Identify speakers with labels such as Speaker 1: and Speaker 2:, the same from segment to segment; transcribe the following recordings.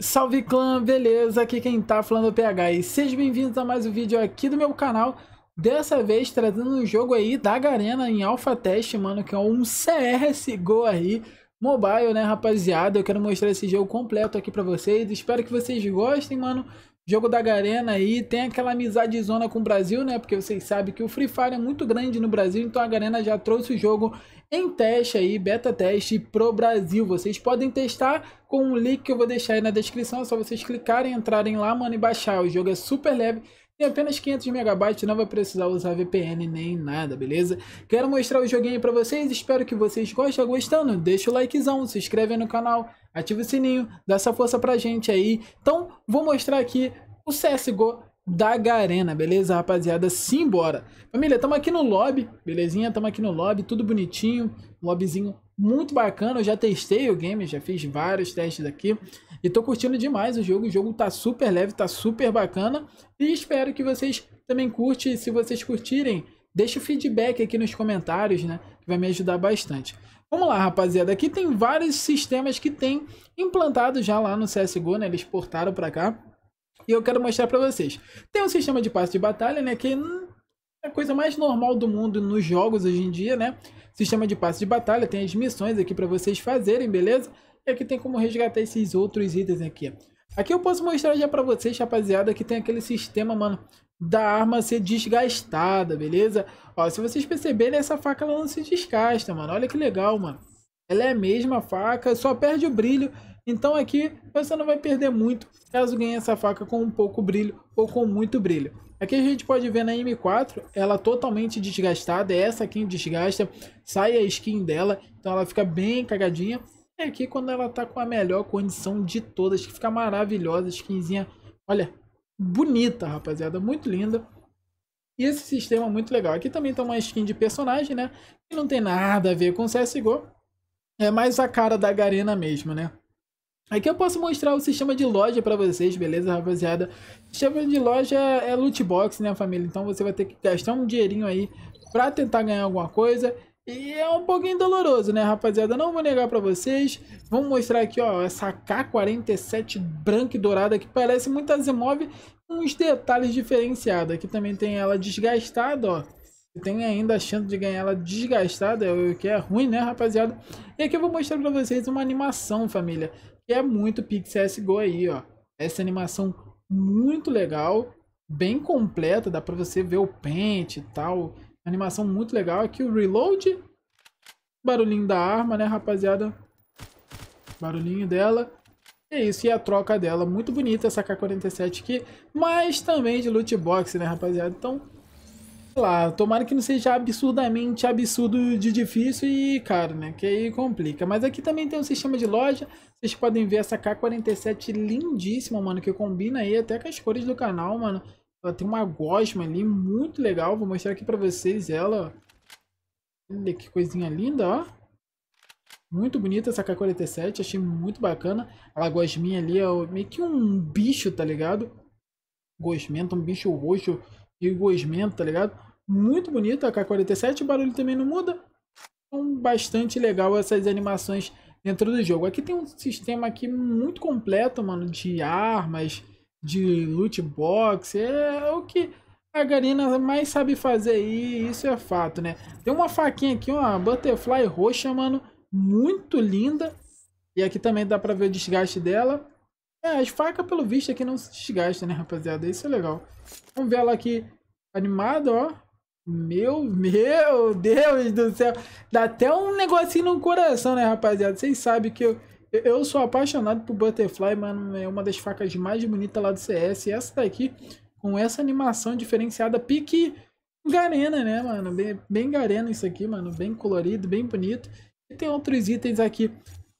Speaker 1: Salve clã, beleza? Aqui quem tá falando é o PH e sejam bem-vindos a mais um vídeo aqui do meu canal. Dessa vez trazendo um jogo aí da Garena em Alpha Test, mano, que é um CSGO aí, mobile, né, rapaziada? Eu quero mostrar esse jogo completo aqui pra vocês, espero que vocês gostem, mano. Jogo da Garena aí tem aquela amizade zona com o Brasil, né? Porque vocês sabem que o Free Fire é muito grande no Brasil, então a Garena já trouxe o jogo em teste aí, beta teste pro Brasil. Vocês podem testar com um link que eu vou deixar aí na descrição, é só vocês clicarem, entrarem lá, mano, e baixar. O jogo é super leve, tem apenas 500 MB, não vai precisar usar VPN nem nada, beleza? Quero mostrar o joguinho para vocês, espero que vocês gostem. Tá gostando, deixa o likezão, se inscreve no canal, ativa o sininho, dá essa força pra gente aí. Então, vou mostrar aqui o CSGO da Garena, beleza, rapaziada? Simbora! Família, estamos aqui no lobby, belezinha? Estamos aqui no lobby, tudo bonitinho, lobbyzinho muito bacana. Eu já testei o game, já fiz vários testes aqui e tô curtindo demais o jogo. O jogo tá super leve, tá super bacana e espero que vocês também curtem. Se vocês curtirem, deixa o feedback aqui nos comentários, né? Que vai me ajudar bastante. Vamos lá, rapaziada. Aqui tem vários sistemas que tem implantado já lá no CSGO, né? Eles portaram para cá. E eu quero mostrar para vocês. Tem um sistema de passe de batalha, né? Que é a coisa mais normal do mundo nos jogos hoje em dia, né? Sistema de passe de batalha. Tem as missões aqui para vocês fazerem, beleza? E aqui tem como resgatar esses outros itens aqui. Aqui eu posso mostrar já para vocês, rapaziada, que tem aquele sistema, mano, da arma ser desgastada, beleza? Ó, se vocês perceberem, essa faca ela não se desgasta, mano. Olha que legal, mano. Ela é a mesma faca, só perde o brilho. Então aqui você não vai perder muito caso ganhe essa faca com um pouco brilho ou com muito brilho. Aqui a gente pode ver na M4, ela totalmente desgastada, é essa aqui desgasta, sai a skin dela, então ela fica bem cagadinha. É aqui quando ela tá com a melhor condição de todas, que fica maravilhosa, skinzinha, olha, bonita, rapaziada, muito linda. E esse sistema é muito legal. Aqui também tá uma skin de personagem, né? Que não tem nada a ver com CSGO. É mais a cara da Garena mesmo, né? Aqui eu posso mostrar o sistema de loja para vocês, beleza, rapaziada? O sistema de loja é loot box, né, família? Então você vai ter que gastar um dinheirinho aí para tentar ganhar alguma coisa. E é um pouquinho doloroso, né, rapaziada? Não vou negar pra vocês. Vou mostrar aqui, ó, essa K47 branca e dourada que parece muito Azimov, com uns detalhes diferenciados. Aqui também tem ela desgastada, ó. Tem ainda a chance de ganhar ela desgastada, é o que é ruim, né, rapaziada? E aqui eu vou mostrar pra vocês uma animação, família, que é muito PixCSGO aí, ó. Essa animação muito legal, bem completa, dá pra você ver o pente e tal a animação muito legal. Aqui o reload. Barulhinho da arma, né, rapaziada? Barulhinho dela. É isso, e a troca dela. Muito bonita essa K-47 aqui, mas também de loot box, né, rapaziada? Então, sei lá, tomara que não seja absurdamente absurdo de difícil e caro, né? Que aí complica. Mas aqui também tem um sistema de loja. Vocês podem ver essa K-47 lindíssima, mano, que combina aí até com as cores do canal, mano. Ela tem uma gosma ali muito legal. Vou mostrar aqui pra vocês ela. Olha que coisinha linda, ó. Muito bonita essa K-47. Achei muito bacana. Ela gosminha ali é meio que um bicho, tá ligado? Gosmento, um bicho roxo e gosmento, tá ligado? Muito bonita a K-47. O barulho também não muda. Então, bastante legal essas animações dentro do jogo. Aqui tem um sistema aqui muito completo, mano, de armas de loot box, é o que a Garena mais sabe fazer aí, isso é fato, né? Tem uma faquinha aqui, uma butterfly roxa, mano, muito linda. E aqui também dá pra ver o desgaste dela. É, as facas, pelo visto, aqui não se desgastam, né, rapaziada? Isso é legal. Vamos ver ela aqui animada, ó. Meu, meu Deus do céu. Dá até um negocinho no coração, né, rapaziada? Vocês sabem que eu eu sou apaixonado por Butterfly, mano. É uma das facas mais bonitas lá do CS. E essa daqui, com essa animação diferenciada, pique Garena, né, mano? Bem, bem Garena isso aqui, mano. Bem colorido, bem bonito. E tem outros itens aqui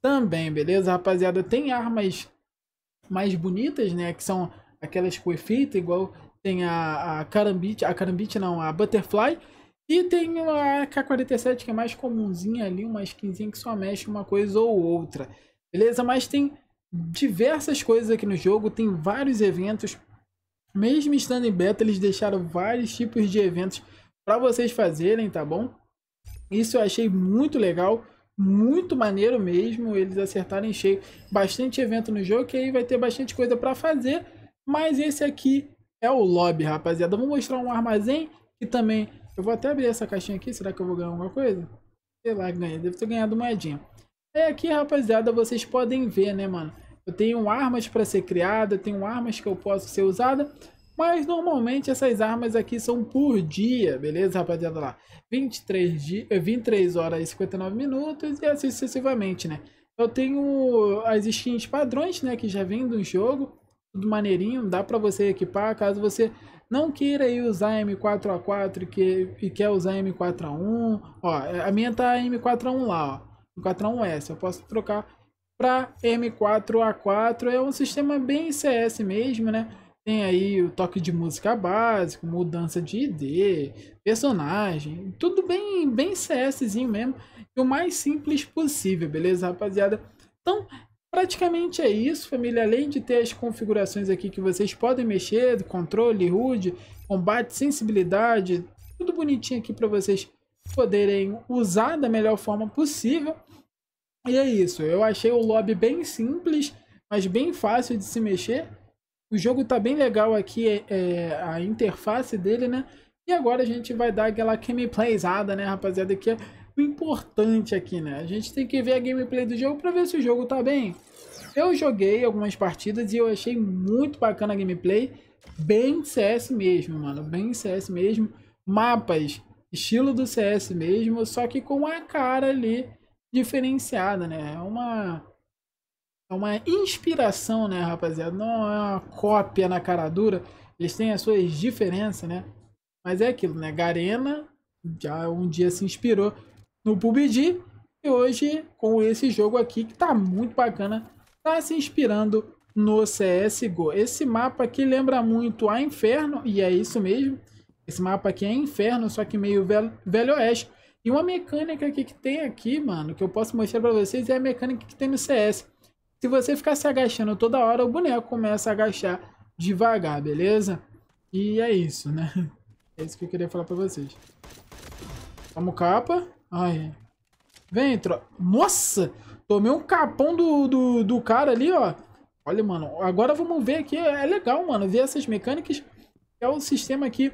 Speaker 1: também, beleza, rapaziada? Tem armas mais bonitas, né? Que são aquelas com efeito, igual tem a, a Carambit, a Carambit não, a Butterfly. E tem a K-47 que é mais comumzinha ali, uma skinzinha que só mexe uma coisa ou outra. Beleza? Mas tem diversas coisas aqui no jogo, tem vários eventos. Mesmo estando em beta, eles deixaram vários tipos de eventos para vocês fazerem, tá bom? Isso eu achei muito legal, muito maneiro mesmo, eles acertarem cheio. Bastante evento no jogo, que aí vai ter bastante coisa para fazer. Mas esse aqui é o lobby, rapaziada. Vou mostrar um armazém que também... Eu vou até abrir essa caixinha aqui, será que eu vou ganhar alguma coisa? Sei lá, ganha. Deve ter ganhado moedinha. É aqui, rapaziada, vocês podem ver, né, mano? Eu tenho armas para ser criada, tenho armas que eu posso ser usada, mas normalmente essas armas aqui são por dia, beleza, rapaziada? Lá, 23, di... 23 eh, horas e 59 minutos e assim sucessivamente, né? Eu tenho as skins padrões, né, que já vem do jogo, tudo maneirinho, dá para você equipar, caso você não queira aí usar M4A4 e, e quer usar M4A1, ó, a minha tá M4A1 lá, ó. M4A1S. Eu posso trocar para M4A4. É um sistema bem CS mesmo, né? Tem aí o toque de música básico, mudança de ID, personagem, tudo bem, bem CSzinho mesmo, e o mais simples possível, beleza, rapaziada? Então, praticamente é isso, família. Além de ter as configurações aqui que vocês podem mexer, controle, HUD, combate, sensibilidade, tudo bonitinho aqui para vocês poderem usar da melhor forma possível. E é isso, eu achei o lobby bem simples, mas bem fácil de se mexer. O jogo tá bem legal aqui, é, é, a interface dele, né? E agora a gente vai dar aquela gameplayzada, né, rapaziada? Que é o importante aqui, né? A gente tem que ver a gameplay do jogo para ver se o jogo tá bem. Eu joguei algumas partidas e eu achei muito bacana a gameplay. Bem CS mesmo, mano. Bem CS mesmo. Mapas, estilo do CS mesmo, só que com a cara ali diferenciada, né? É uma é uma inspiração, né, rapaziada? Não é uma cópia na cara dura. Eles têm as suas diferenças, né? Mas é aquilo, né? Garena já um dia se inspirou no PUBG e hoje com esse jogo aqui que tá muito bacana, tá se inspirando no CS:GO. Esse mapa aqui lembra muito a Inferno e é isso mesmo. Esse mapa aqui é Inferno, só que meio velho, velho oeste. E uma mecânica que, que tem aqui, mano, que eu posso mostrar pra vocês, é a mecânica que tem no CS. Se você ficar se agachando toda hora, o boneco começa a agachar devagar, beleza? E é isso, né? É isso que eu queria falar pra vocês. vamos capa. Ai. Vem, tro... Nossa! Tomei um capão do, do, do cara ali, ó. Olha, mano. Agora vamos ver aqui. É legal, mano, ver essas mecânicas. É o sistema aqui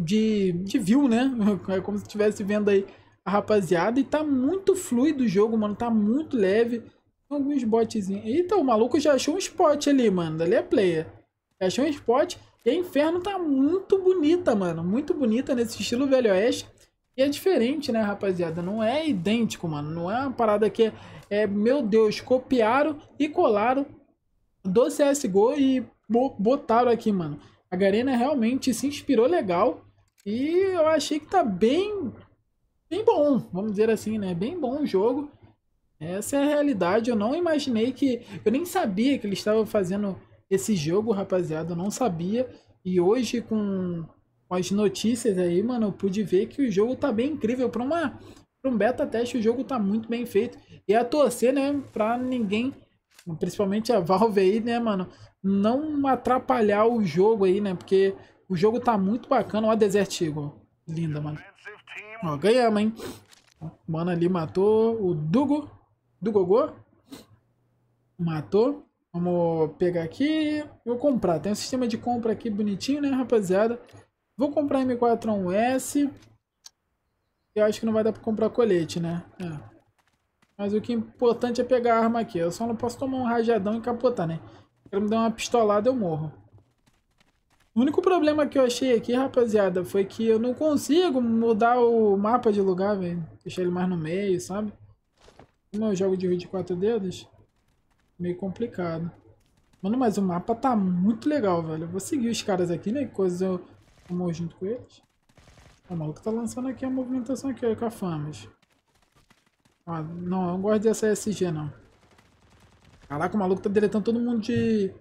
Speaker 1: de, de view, né? É como se estivesse vendo aí a rapaziada. E tá muito fluido o jogo, mano. Tá muito leve. Alguns botzinhos. Eita, o maluco já achou um spot ali, mano. Dali é player. Já achou um spot. E a Inferno tá muito bonita, mano. Muito bonita nesse estilo Velho Oeste. E é diferente, né, rapaziada? Não é idêntico, mano. Não é uma parada que é, é meu Deus, copiaram e colaram do CSGO e botaram aqui, mano. A Garena realmente se inspirou legal e eu achei que tá bem, bem bom, vamos dizer assim, né? Bem bom o jogo. Essa é a realidade. Eu não imaginei que. Eu nem sabia que eles estavam fazendo esse jogo, rapaziada. Eu não sabia. E hoje, com as notícias aí, mano, eu pude ver que o jogo tá bem incrível. para uma, um beta teste, o jogo tá muito bem feito. E é a torcer, né? para ninguém, principalmente a Valve aí, né, mano? Não atrapalhar o jogo aí, né? Porque o jogo tá muito bacana. Ó a Desert Eagle. Linda, mano. Ó, ganhamos, hein? O mano ali matou o Dugo. Dugogô. Matou. Vamos pegar aqui. Eu vou comprar. Tem um sistema de compra aqui bonitinho, né, rapaziada? Vou comprar M41S. Eu acho que não vai dar pra comprar colete, né? É. Mas o que é importante é pegar a arma aqui. Eu só não posso tomar um rajadão e capotar, né? Quero me dar uma pistolada, eu morro. O único problema que eu achei aqui, rapaziada, foi que eu não consigo mudar o mapa de lugar, velho. Deixar ele mais no meio, sabe? Como eu é jogo de vídeo de quatro dedos, meio complicado. Mano, mas o mapa tá muito legal, velho. Eu vou seguir os caras aqui, né? Coisa eu vou junto com eles. Ah, o maluco tá lançando aqui a movimentação aqui, olha, com a Famas. Ah, não, eu não gosto dessa SG, não. Caraca, o maluco tá deletando todo mundo de...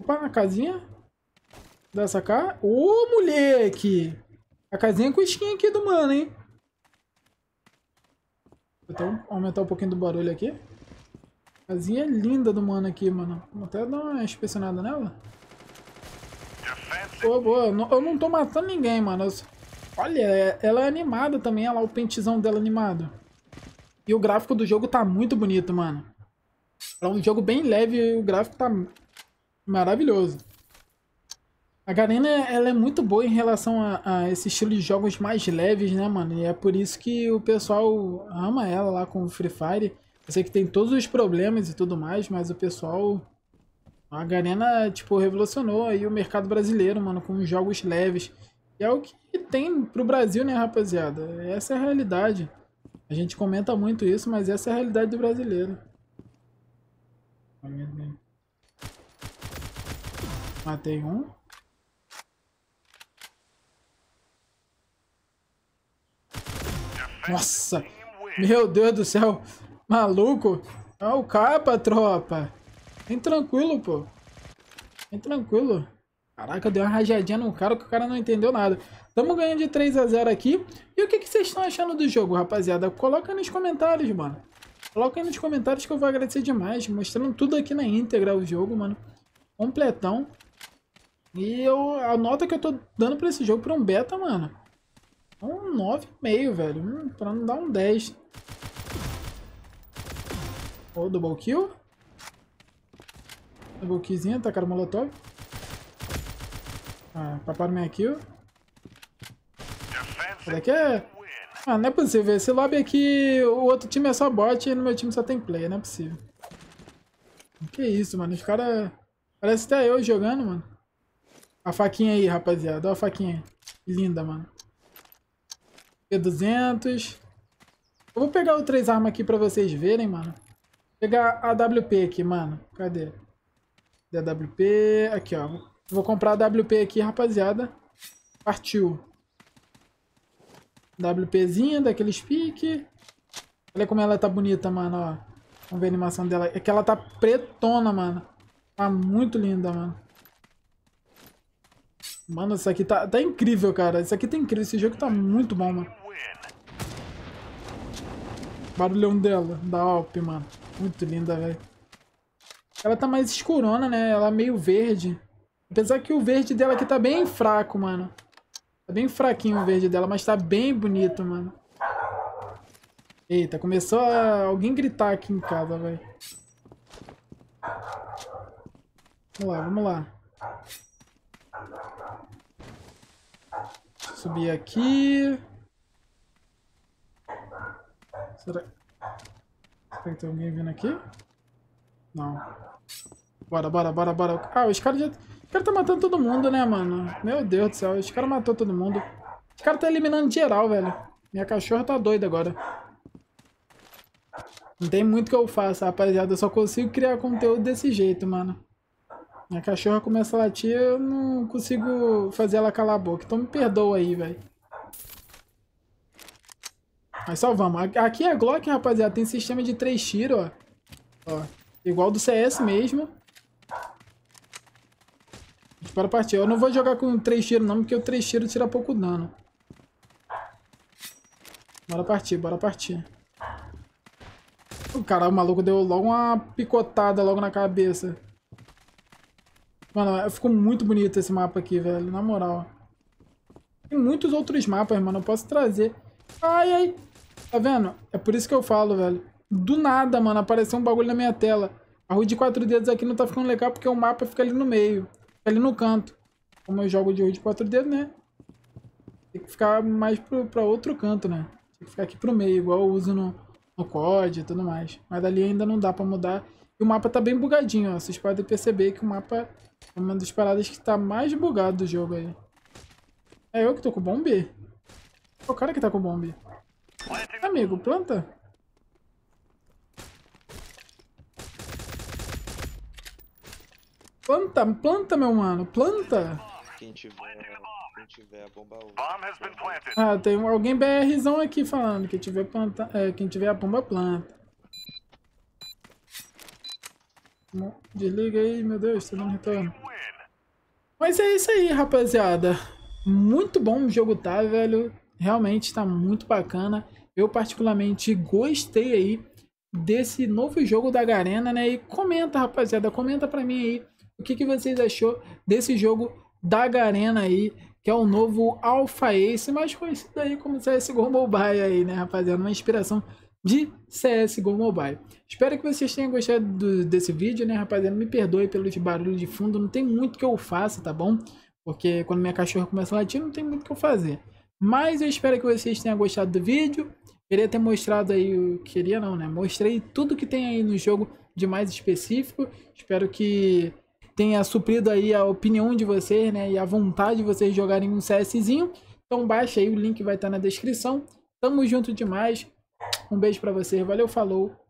Speaker 1: Opa, na casinha? dessa cá. Ô, moleque! A casinha é com skin aqui do mano, hein? Vou então, aumentar um pouquinho do barulho aqui. Casinha linda do mano aqui, mano. Vou até dar uma inspecionada nela. Boa, boa. Eu não tô matando ninguém, mano. Olha, é, ela é animada também. Olha lá o pentezão dela animado. E o gráfico do jogo tá muito bonito, mano. É um jogo bem leve e o gráfico tá maravilhoso. A Garena, ela é muito boa em relação a, a, esse estilo de jogos mais leves, né, mano? E é por isso que o pessoal ama ela lá com o Free Fire. Eu sei que tem todos os problemas e tudo mais, mas o pessoal... A Garena, tipo, revolucionou aí o mercado brasileiro, mano, com jogos leves. E é o que tem pro Brasil, né, rapaziada? Essa é a realidade. A gente comenta muito isso, mas essa é a realidade do brasileiro. Matei um. Nossa! Meu Deus do céu! Maluco! É o capa, tropa! Vem tranquilo, pô. Vem tranquilo. Caraca, deu uma rajadinha no cara que o cara não entendeu nada. Tamo ganhando de 3 a 0 aqui. E o que, que vocês estão achando do jogo, rapaziada? Coloca nos comentários, mano. Coloca aí nos comentários que eu vou agradecer demais. Mostrando tudo aqui na íntegra o jogo, mano. Completão. E eu, a nota que eu tô dando pra esse jogo pra um beta, mano um 9,5, velho. Hum, pra não dar um 10. Ô, oh, double kill. Double killzinha, tacaram tá, molotov. Ah, paparam minha kill. Será daqui é... Ah, não é possível. Esse lobby aqui, o outro time é só bot e no meu time só tem player. Não é possível. Que isso, mano. Os caras... Parece até eu jogando, mano. A faquinha aí, rapaziada. Olha a faquinha. Linda, mano. P200. Eu vou pegar o três armas aqui pra vocês verem, mano. Vou pegar a WP aqui, mano. Cadê? Cadê a WP? Aqui, ó. Vou comprar a WP aqui, rapaziada. Partiu. WPzinha, daqueles pique. Olha como ela tá bonita, mano, ó. Vamos ver a animação dela. É que ela tá pretona, mano. Tá muito linda, mano. Mano, isso aqui tá, tá incrível, cara. Isso aqui tá incrível. Esse jogo tá muito bom, mano. Barulhão dela, da Alp, mano. Muito linda, velho. Ela tá mais escurona, né? Ela é meio verde. Apesar que o verde dela aqui tá bem fraco, mano. Tá bem fraquinho o verde dela, mas tá bem bonito, mano. Eita, começou a... alguém gritar aqui em casa, velho. Vamos lá, vamos lá. Subir aqui. Será, que tem alguém vindo aqui? Não. Bora, bora, bora, bora. Ah, os caras já... Os caras tá matando todo mundo, né, mano? Meu Deus do céu, os caras matou todo mundo. Os caras tá eliminando geral, velho. Minha cachorra tá doida agora. Não tem muito que eu faça, rapaziada. Eu só consigo criar conteúdo desse jeito, mano. Minha cachorra começa a latir, eu não consigo fazer ela calar a boca. Então me perdoa aí, velho. Mas só vamos Aqui é Glock, rapaziada. Tem sistema de três tiros, ó. ó. Igual do CS mesmo. Para partir. Eu não vou jogar com três tiros não, porque o três tiros tira pouco dano. Bora partir, bora partir. O cara, o maluco deu logo uma picotada logo na cabeça. Mano, ficou muito bonito esse mapa aqui, velho. Na moral. Tem muitos outros mapas, mano. Eu posso trazer. Ai, ai. Tá vendo? É por isso que eu falo, velho. Do nada, mano, apareceu um bagulho na minha tela. A rua de quatro dedos aqui não tá ficando legal porque o mapa fica ali no meio. Fica ali no canto. Como eu jogo de rua de quatro dedos, né? Tem que ficar mais pro, pra outro canto, né? Tem que ficar aqui pro meio, igual eu uso no, no COD e tudo mais. Mas ali ainda não dá pra mudar. E o mapa tá bem bugadinho, ó. Vocês podem perceber que o mapa é uma das paradas que tá mais bugado do jogo aí. É eu que tô com o bombe? É o cara que tá com o bombe. Amigo, planta. Planta, planta, meu mano, planta. Quem tiver, quem tiver a bomba planta. Ah, tem alguém BRzão aqui falando que tiver planta, é, quem tiver a bomba planta. Desliga aí, meu Deus, tá dando retorno. Mas é isso aí, rapaziada. Muito bom o jogo tá, velho. Realmente está muito bacana. Eu particularmente gostei aí desse novo jogo da Garena, né? E comenta, rapaziada, comenta para mim aí o que, que vocês achou desse jogo da Garena aí, que é o novo Alpha Ace, mais conhecido aí como CSGO Mobile aí, né, rapaziada? Uma inspiração de CSGO Mobile. Espero que vocês tenham gostado do, desse vídeo, né, rapaziada? Me perdoe pelos barulhos de fundo, não tem muito que eu faça, tá bom? Porque quando minha cachorra começa a latir, não tem muito que eu fazer. Mas eu espero que vocês tenham gostado do vídeo. Queria ter mostrado aí, queria não, né? Mostrei tudo que tem aí no jogo de mais específico. Espero que tenha suprido aí a opinião de vocês, né? E a vontade de vocês jogarem um CSzinho. Então baixa aí, o link vai estar tá na descrição. Tamo junto demais. Um beijo para vocês, valeu, falou.